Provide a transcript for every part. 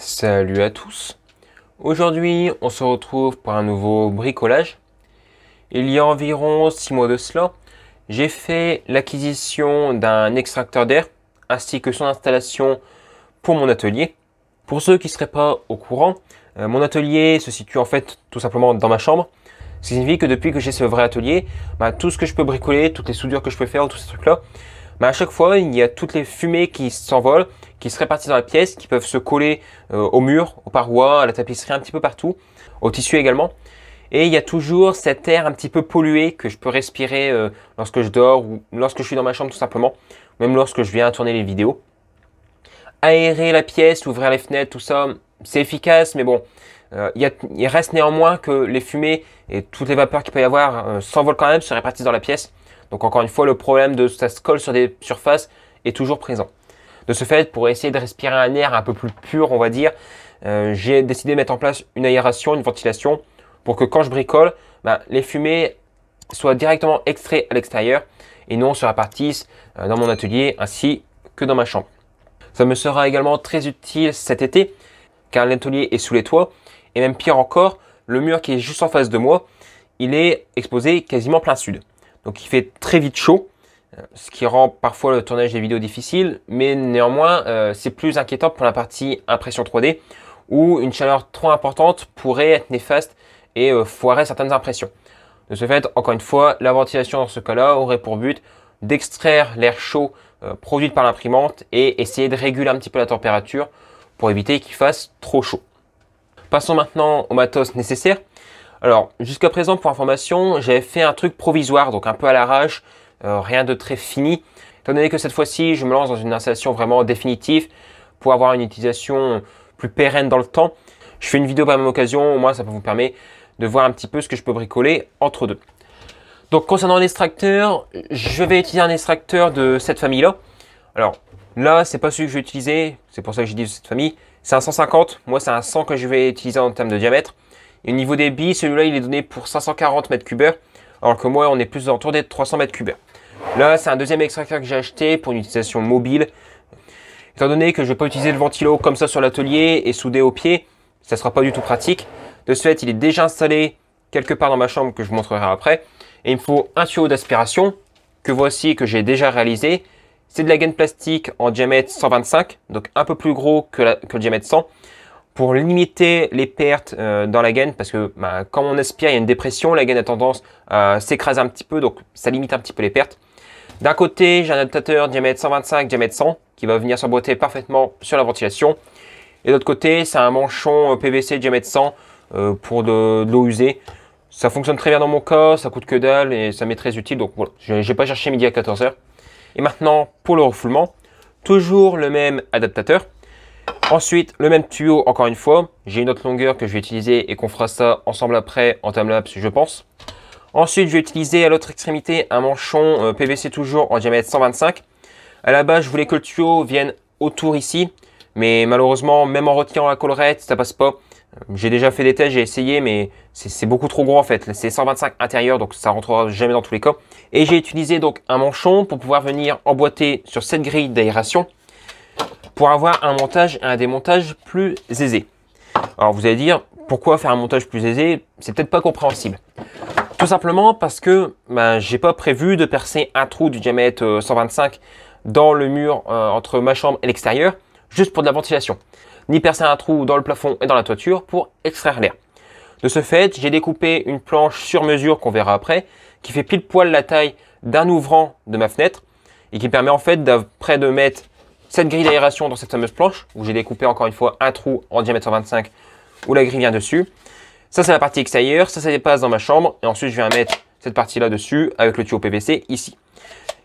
Salut à tous Aujourd'hui on se retrouve pour un nouveau bricolage. Il y a environ 6 mois de cela, j'ai fait l'acquisition d'un extracteur d'air ainsi que son installation pour mon atelier. Pour ceux qui ne seraient pas au courant, euh, mon atelier se situe en fait tout simplement dans ma chambre. Ce qui signifie que depuis que j'ai ce vrai atelier, bah, tout ce que je peux bricoler, toutes les soudures que je peux faire, tous ces trucs-là, mais à chaque fois, il y a toutes les fumées qui s'envolent, qui se répartissent dans la pièce, qui peuvent se coller euh, au mur, aux parois, à la tapisserie, un petit peu partout, au tissu également. Et il y a toujours cet air un petit peu pollué que je peux respirer euh, lorsque je dors ou lorsque je suis dans ma chambre tout simplement, même lorsque je viens tourner les vidéos. Aérer la pièce, ouvrir les fenêtres, tout ça, c'est efficace, mais bon, euh, il, reste néanmoins que les fumées et toutes les vapeurs qu'il peut y avoir s'envolent quand même, se répartissent dans la pièce. Donc encore une fois, le problème de ça se colle sur des surfaces est toujours présent. De ce fait, pour essayer de respirer un air un peu plus pur, on va dire, euh, j'ai décidé de mettre en place une aération, une ventilation, pour que quand je bricole, ben, les fumées soient directement extraites à l'extérieur et non se répartissent partie euh, dans mon atelier ainsi que dans ma chambre. Ça me sera également très utile cet été, car l'atelier est sous les toits, et même pire encore, le mur qui est juste en face de moi, il est exposé quasiment plein sud. Donc il fait très vite chaud, euh, ce qui rend parfois le tournage des vidéos difficile, mais néanmoins euh, c'est plus inquiétant pour la partie impression 3D où une chaleur trop importante pourrait être néfaste et euh, foirer certaines impressions. De ce fait, encore une fois, la ventilation dans ce cas-là aurait pour but d'extraire l'air chaud produit par l'imprimante et essayer de réguler un petit peu la température pour éviter qu'il fasse trop chaud. Passons maintenant au matos nécessaire. Alors, jusqu'à présent, pour information, j'avais fait un truc provisoire, donc un peu à l'arrache, euh, rien de très fini. Étant donné que cette fois-ci, je me lance dans une installation vraiment définitive pour avoir une utilisation plus pérenne dans le temps, je fais une vidéo par même occasion, au moins ça peut vous permettre de voir un petit peu ce que je peux bricoler entre deux. Donc concernant l'extracteur, je vais utiliser un extracteur de cette famille-là. Alors là, c'est pas celui que je vais utiliser, c'est pour ça que j'ai dit de cette famille. C'est un 150, moi c'est un 100 que je vais utiliser en termes de diamètre. Et au niveau des billes, celui-là, il est donné pour 540 mètres 3 alors que moi, on est plus entouré de 300 mètres 3 Là, c'est un deuxième extracteur que j'ai acheté pour une utilisation mobile. Étant donné que je ne vais pas utiliser le ventilo comme ça sur l'atelier et souder au pied, ça ne sera pas du tout pratique. De ce fait, il est déjà installé quelque part dans ma chambre que je vous montrerai après. Et il me faut un tuyau d'aspiration que voici que j'ai déjà réalisé. C'est de la gaine plastique en diamètre 125, donc un peu plus gros que, que le diamètre 100 pour limiter les pertes euh, dans la gaine parce que bah, quand on aspire, il y a une dépression, la gaine a tendance à euh, s'écraser un petit peu, donc ça limite un petit peu les pertes. D'un côté, j'ai un adaptateur diamètre 125, diamètre 100 qui va venir s'emboîter parfaitement sur la ventilation. Et d'autre côté, c'est un manchon euh, PVC diamètre 100 pour de, l'eau usée. Ça fonctionne très bien dans mon cas, ça coûte que dalle et ça m'est très utile. Donc voilà, je n'ai pas cherché midi à 14h. Et maintenant, pour le refoulement, toujours le même adaptateur Ensuite, le même tuyau, encore une fois. J'ai une autre longueur que je vais utiliser et qu'on fera ça ensemble après en timelapse, je pense. Ensuite, je vais utiliser à l'autre extrémité un manchon euh, PVC toujours en diamètre 125. À la base, je voulais que le tuyau vienne autour ici, mais malheureusement, même en retirant la collerette, ça passe pas. Euh, j'ai déjà fait des tests, j'ai essayé, mais c'est beaucoup trop gros en fait. C'est 125 intérieur, donc ça rentrera jamais dans tous les cas. Et j'ai utilisé donc un manchon pour pouvoir venir emboîter sur cette grille d'aération pour avoir un montage et un démontage plus aisé. Alors vous allez dire, pourquoi faire un montage plus aisé C'est peut-être pas compréhensible. Tout simplement parce que ben, j'ai pas prévu de percer un trou du diamètre 125 euh, dans le mur euh, entre ma chambre et l'extérieur, juste pour de la ventilation. Ni percer un trou dans le plafond et dans la toiture pour extraire l'air. De ce fait, j'ai découpé une planche sur mesure qu'on verra après, qui fait pile poil la taille d'un ouvrant de ma fenêtre et qui permet en fait d'après de mettre cette grille d'aération dans cette fameuse planche, où j'ai découpé encore une fois un trou en diamètre 125 où la grille vient dessus. Ça, c'est la partie extérieure, ça, ça dépasse dans ma chambre. Et ensuite, je viens mettre cette partie-là dessus avec le tuyau PVC ici.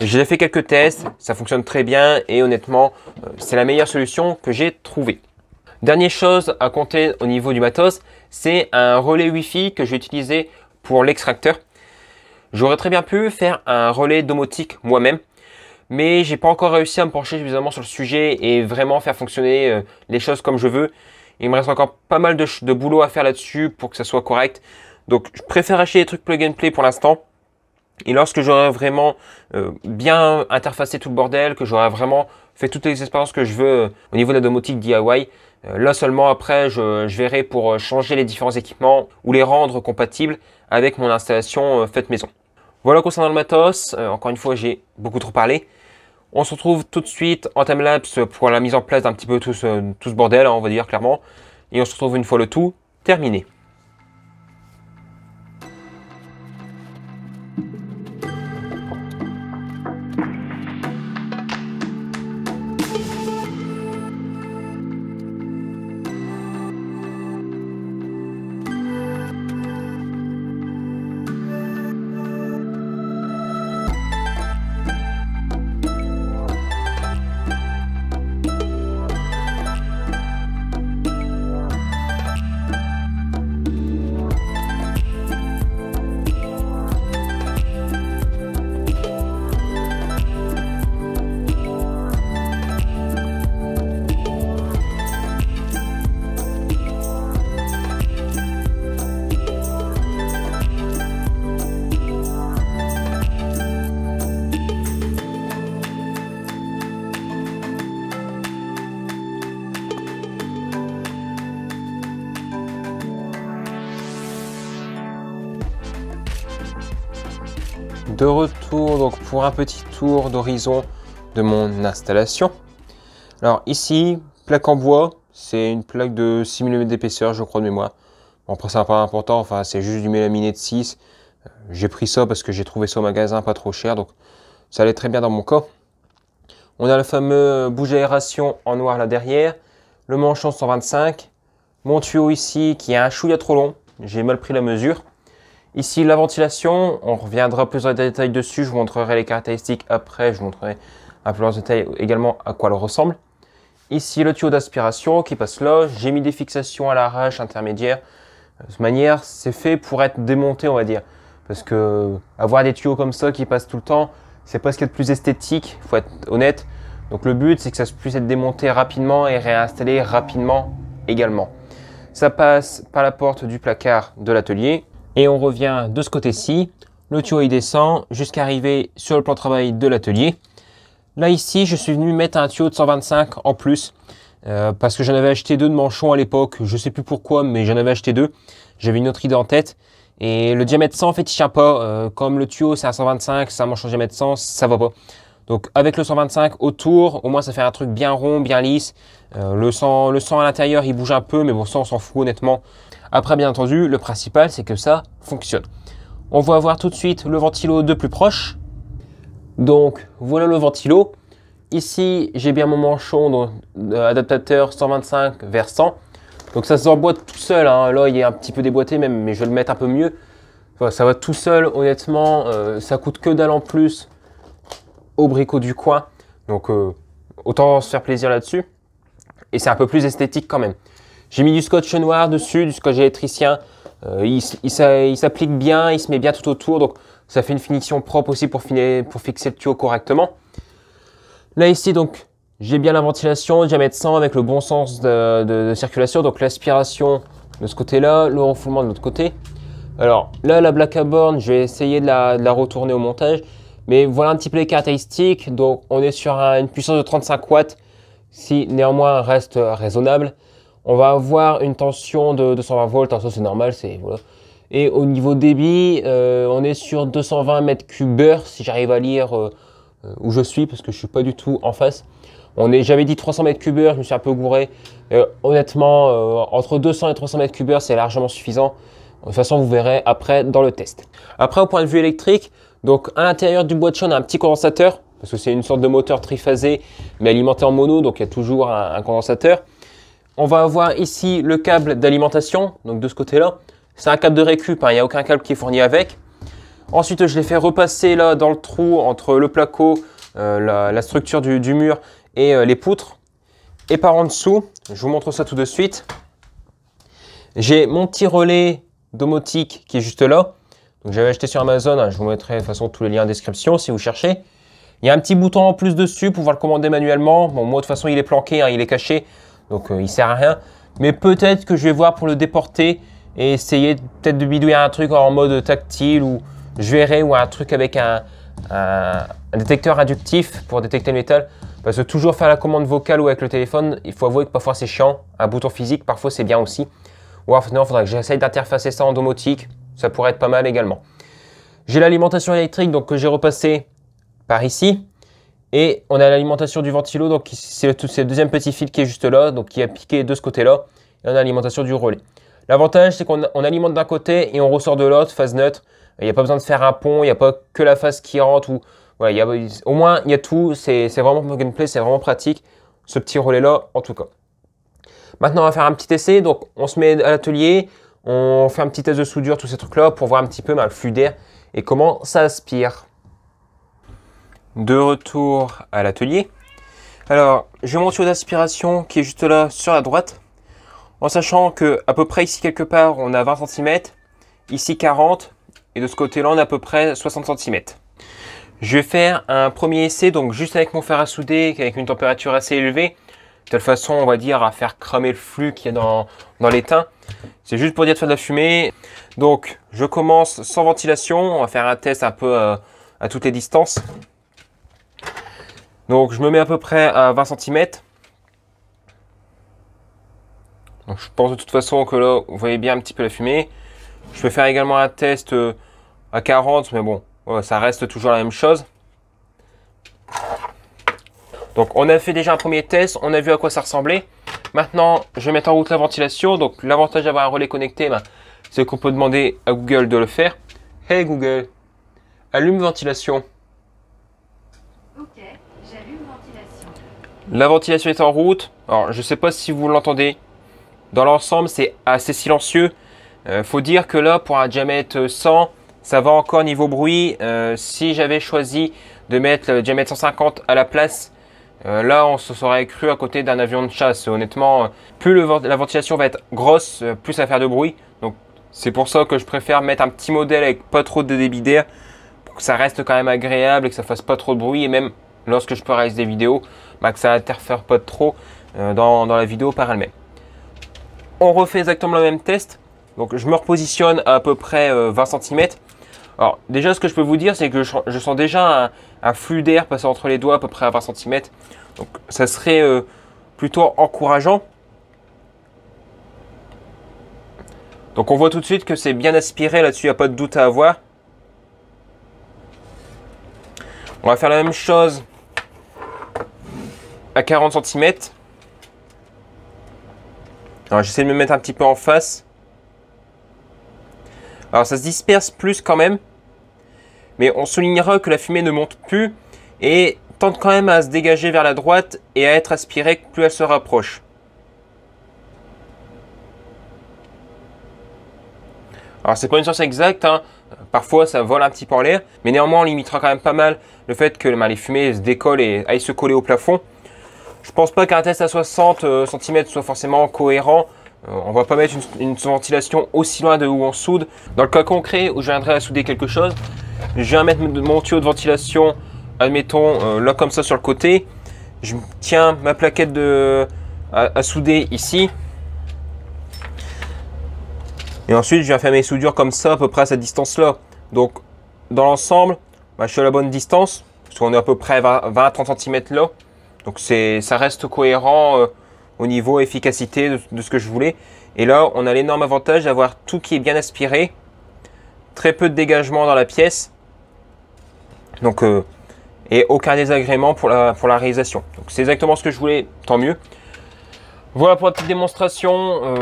J'ai fait quelques tests, ça fonctionne très bien et honnêtement, euh, c'est la meilleure solution que j'ai trouvée. Dernière chose à compter au niveau du matos, c'est un relais Wi-Fi que j'ai utilisé pour l'extracteur. J'aurais très bien pu faire un relais domotique moi-même, mais j'ai pas encore réussi à me pencher suffisamment sur le sujet et vraiment faire fonctionner euh, les choses comme je veux. Il me reste encore pas mal de, boulot à faire là-dessus pour que ça soit correct. Donc je préfère acheter des trucs plug and play pour l'instant. Et lorsque j'aurai vraiment euh, bien interfacé tout le bordel, que j'aurai vraiment fait toutes les expériences que je veux euh, au niveau de la domotique DIY, là seulement après je, je, verrai pour changer les différents équipements ou les rendre compatibles avec mon installation faite maison. Voilà concernant le matos, encore une fois j'ai beaucoup trop parlé. On se retrouve tout de suite en timelapse pour la mise en place d'un petit peu tout ce, tout ce bordel, hein, on va dire clairement. Et on se retrouve une fois le tout terminé. de retour donc pour un petit tour d'horizon de mon installation. Alors ici, plaque en bois, c'est une plaque de 6 mm d'épaisseur, je crois de mémoire. Bon, après, un pas important, enfin, c'est juste du mélaminé de 6. Euh, j'ai pris ça parce que j'ai trouvé ça au magasin pas trop cher, donc ça allait très bien dans mon cas. On a le fameux bouge aération en noir là derrière, le manchon 125, mon tuyau ici qui a un chouïa trop long, j'ai mal pris la mesure. Ici, la ventilation, on reviendra plus en détail dessus. Je vous montrerai les caractéristiques après. Je vous montrerai un peu en détail également à quoi elle ressemble. Ici, le tuyau d'aspiration qui passe là. J'ai mis des fixations à l'arrache intermédiaire. De cette manière, c'est fait pour être démonté, on va dire. Parce que avoir des tuyaux comme ça qui passent tout le temps, c'est pas ce qu'il y a plus esthétique, faut être honnête. Donc le but, c'est que ça puisse être démonté rapidement et réinstallé rapidement également. Ça passe par la porte du placard de l'atelier et on revient de ce côté-ci. Le tuyau il descend jusqu'à arriver sur le plan de travail de l'atelier. Là ici, je suis venu mettre un tuyau de 125 en plus euh, parce que j'en avais acheté deux de manchons à l'époque. Je sais plus pourquoi, mais j'en avais acheté deux. J'avais une autre idée en tête. Et le diamètre 100 en fait il pas. Euh, comme le tuyau c'est un 125, ça un manchon diamètre 100, ça va pas. Donc avec le 125 autour, au moins ça fait un truc bien rond, bien lisse. Euh, le, sang le à l'intérieur, il bouge un peu, mais bon ça on s'en fout honnêtement. Après, bien entendu, le principal, c'est que ça fonctionne. On va voir tout de suite le ventilo de plus proche. Donc, voilà le ventilo. Ici, j'ai bien mon manchon d'adaptateur 125 vers 100. Donc ça s'emboîte tout seul. Hein. Là, il est un petit peu déboîté même, mais je vais le mettre un peu mieux. ça va tout seul, honnêtement. Euh, ça coûte que dalle en plus au bricot du coin. Donc, euh, autant se faire plaisir là-dessus. Et c'est un peu plus esthétique quand même. J'ai mis du scotch noir dessus, du scotch électricien. Euh, il, s'applique bien, il se met bien tout autour. Donc ça fait une finition propre aussi pour, fixer le tuyau correctement. Là ici donc j'ai bien la ventilation, diamètre 100 avec le bon sens de, circulation. Donc l'aspiration de ce côté-là, le refoulement de l'autre côté. Alors là la Black Aborn, je vais essayer de la, retourner au montage. Mais voilà un petit peu les caractéristiques. Donc on est sur une puissance de 35 watts, si néanmoins reste raisonnable on va avoir une tension de 220 volts, hein, ça c'est normal, c'est voilà. Et au niveau débit, euh, on est sur 220 mètres 3 si j'arrive à lire euh, euh, où je suis, parce que je suis pas du tout en face. On n'est jamais dit 300 mètres 3 je me suis un peu gouré. honnêtement, entre 200 et 300 mètres 3 c'est largement suffisant. De toute façon, vous verrez après dans le test. Après, au point de vue électrique, donc à l'intérieur du boîtier, on a un petit condensateur, parce que c'est une sorte de moteur triphasé, mais alimenté en mono, donc il y a toujours un condensateur. On va avoir ici le câble d'alimentation, donc de ce côté-là. C'est un câble de récup, hein, il n'y a aucun câble qui est fourni avec. Ensuite, je l'ai fait repasser là dans le trou entre le placo, euh, la, structure du, mur et euh, les poutres. Et par en dessous, je vous montre ça tout de suite. J'ai mon petit relais domotique qui est juste là. Donc j'avais acheté sur Amazon, hein, je vous mettrai de toute façon tous les liens en description si vous cherchez. Il y a un petit bouton en plus dessus pour pouvoir le commander manuellement. Bon, moi de toute façon il est planqué, hein, il est caché. Donc euh, il sert à rien. Mais peut-être que je vais voir pour le déporter et essayer peut-être de bidouiller un truc en mode tactile ou je ou un truc avec un, détecteur inductif pour détecter le métal. Parce que toujours faire la commande vocale ou avec le téléphone, il faut avouer que parfois c'est chiant. Un bouton physique, parfois c'est bien aussi. Ou alors, non, il faudrait que j'essaye d'interfacer ça en domotique. Ça pourrait être pas mal également. J'ai l'alimentation électrique donc que j'ai repassé par ici. Et on a l'alimentation du ventilo, donc c'est le, deuxième petit fil qui est juste là, donc qui a piqué de ce côté-là. Et on a l'alimentation du relais. L'avantage, c'est qu'on alimente d'un côté et on ressort de l'autre, phase neutre. Il n'y a pas besoin de faire un pont, il n'y a pas que la phase qui rentre. Ou, au moins, il y a tout, c'est vraiment plug and c'est vraiment pratique, ce petit relais-là, en tout cas. Maintenant, on va faire un petit essai. Donc, on se met à l'atelier, on fait un petit test de soudure, tous ces trucs-là, pour voir un petit peu ben, le flux d'air et comment ça aspire de retour à l'atelier. Alors, je mon tuyau d'aspiration qui est juste là sur la droite, en sachant que à peu près ici quelque part on a 20 cm, ici 40, et de ce côté-là on a à peu près 60 cm. Je vais faire un premier essai, donc juste avec mon fer à souder, avec une température assez élevée, de telle façon on va dire à faire cramer le flux qu'il y a dans, l'étain. C'est juste pour dire de faire de la fumée. Donc je commence sans ventilation, on va faire un test un peu euh, à toutes les distances. Donc je me mets à peu près à 20 cm. je pense de toute façon que là, vous voyez bien un petit peu la fumée. Je peux faire également un test euh, à 40, mais bon, ça reste toujours la même chose. Donc on a fait déjà un premier test, on a vu à quoi ça ressemblait. Maintenant, je vais mettre en route la ventilation. Donc l'avantage d'avoir un relais connecté, ben, c'est qu'on peut demander à Google de le faire. Hey Google, allume ventilation. La ventilation est en route. Alors, je ne sais pas si vous l'entendez. Dans l'ensemble, c'est assez silencieux. Euh, faut dire que là, pour un diamètre 100, ça va encore niveau bruit. Euh, si j'avais choisi de mettre le diamètre 150 à la place, euh, là, on se serait cru à côté d'un avion de chasse. Honnêtement, plus la ventilation va être grosse, plus ça va faire de bruit. Donc, c'est pour ça que je préfère mettre un petit modèle avec pas trop de débit d'air pour que ça reste quand même agréable et que ça fasse pas trop de bruit et même lorsque je peux des vidéos, que ça n'interfère pas trop euh, dans, la vidéo par elle-même. On refait exactement le même test. Donc je me repositionne à, peu près 20 euh, cm. Alors déjà ce que je peux vous dire c'est que je, sens déjà un, flux d'air passer entre les doigts à peu près à 20 cm. Donc ça serait euh, plutôt encourageant. Donc on voit tout de suite que c'est bien aspiré là-dessus, il n'y a pas de doute à avoir. On va faire la même chose à 40 cm. Alors j'essaie de me mettre un petit peu en face. Alors ça se disperse plus quand même. Mais on soulignera que la fumée ne monte plus et tente quand même à se dégager vers la droite et à être aspirée plus elle se rapproche. Alors c'est pas une science exacte, hein. parfois ça vole un petit peu en l'air, mais néanmoins on limitera quand même pas mal le fait que ben, les fumées se décollent et aillent se coller au plafond. Je pense pas qu'un test à 60 euh, cm soit forcément cohérent. Euh, on va pas mettre une, ventilation aussi loin de où on soude. Dans le cas concret où je viendrai à souder quelque chose, je viens mettre mon tuyau de ventilation, admettons, euh, là comme ça sur le côté. Je tiens ma plaquette de, à, souder ici. Et ensuite, je viens faire mes soudures comme ça, à peu près à cette distance-là. Donc, dans l'ensemble, bah, je suis à la bonne distance, parce qu'on est à peu près 20-30 cm là. Donc c'est, ça reste cohérent euh, au niveau efficacité de, ce que je voulais. Et là, on a l'énorme avantage d'avoir tout qui est bien aspiré, très peu de dégagement dans la pièce, donc euh, et aucun désagrément pour la, pour la réalisation. Donc c'est exactement ce que je voulais, tant mieux. Voilà pour la petite démonstration. Euh,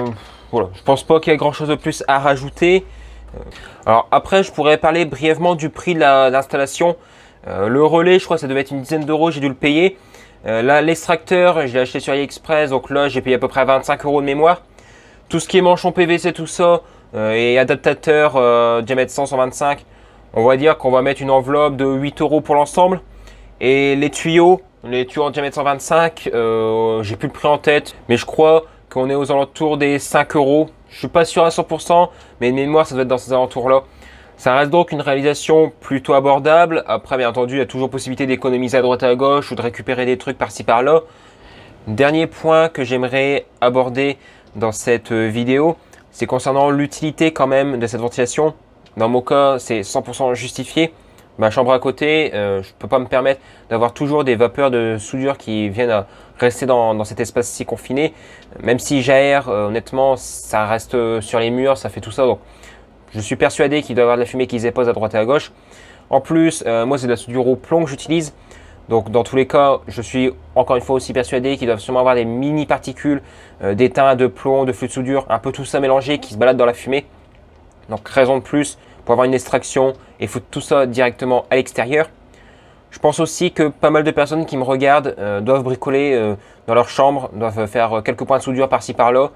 voilà, je pense pas qu'il y ait grand chose de plus à rajouter. Alors après, je pourrais parler brièvement du prix de l'installation. le relais, je crois que ça devait être une dizaine d'euros, j'ai dû le payer. Euh, là, l'extracteur, je l'ai acheté sur AliExpress, donc là, j'ai payé à peu près 25 euros de mémoire. Tout ce qui est manchon PVC, tout ça, euh, et adaptateur euh, diamètre 125, on va dire qu'on va mettre une enveloppe de 8 euros pour l'ensemble. Et les tuyaux, les tuyaux en diamètre 125, j'ai plus le prix en tête, mais je crois qu'on est aux alentours des 5 euros. Je suis pas sûr à 100%, mais une mémoire, ça doit être dans ces alentours-là. Ça reste donc une réalisation plutôt abordable. Après, bien entendu, il y a toujours possibilité d'économiser à droite à gauche ou de récupérer des trucs par-ci par-là. Dernier point que j'aimerais aborder dans cette euh, vidéo, c'est concernant l'utilité quand même de cette ventilation. Dans mon cas, c'est 100% justifié. Ma chambre à côté, euh, je ne peux pas me permettre d'avoir toujours des vapeurs de soudure qui viennent à rester dans, cet espace si confiné. Même si j'aère, euh, honnêtement, ça reste sur les murs, ça fait tout ça. Je suis persuadé qu'il doit avoir de la fumée qui se dépose à droite et à gauche. En plus, euh, moi, c'est de la soudure au plomb que j'utilise. Donc, dans tous les cas, je suis encore une fois aussi persuadé qu'il doit sûrement avoir des mini particules euh, d'étain, de plomb, de flux de soudure, un peu tout ça mélangé qui se balade dans la fumée. Donc, raison de plus pour avoir une extraction et foutre tout ça directement à l'extérieur. Je pense aussi que pas mal de personnes qui me regardent euh, doivent bricoler dans leur chambre, doivent faire quelques points de soudure par-ci par-là.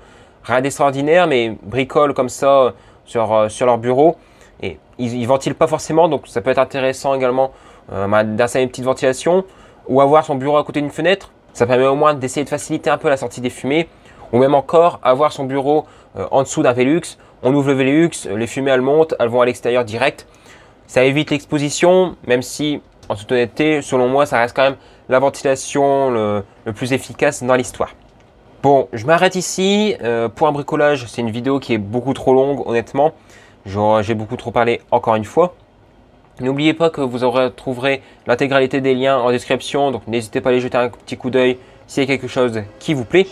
Rien d'extraordinaire, mais bricole comme ça sur, euh, sur leur bureau. Et ils, ne ventilent pas forcément, donc ça peut être intéressant également euh, bah, d'installer une petite ventilation ou avoir son bureau à côté d'une fenêtre. Ça permet au moins d'essayer de faciliter un peu la sortie des fumées ou même encore avoir son bureau euh, en dessous d'un Velux. On ouvre le Velux, les fumées elles montent, elles vont à l'extérieur direct. Ça évite l'exposition, même si en toute honnêteté, selon moi, ça reste quand même la ventilation le, le plus efficace dans l'histoire. Bon, je m'arrête ici. Euh, pour un bricolage, c'est une vidéo qui est beaucoup trop longue, honnêtement. J'ai beaucoup trop parlé encore une fois. N'oubliez pas que vous retrouverez l'intégralité des liens en description, donc n'hésitez pas à les jeter un petit coup d'œil s'il y a quelque chose qui vous plaît.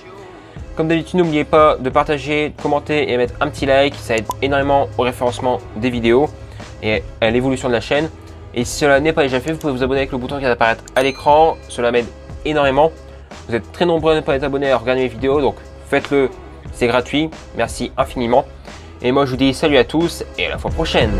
Comme d'habitude, n'oubliez pas de partager, de commenter et mettre un petit like, ça aide énormément au référencement des vidéos et à l'évolution de la chaîne. Et si cela n'est pas déjà fait, vous pouvez vous abonner avec le bouton qui va apparaître à l'écran, cela m'aide énormément. Vous êtes très nombreux à ne pas être abonnés à regarder mes vidéos, donc faites-le, c'est gratuit. Merci infiniment. Et moi je vous dis salut à tous et à la fois prochaine.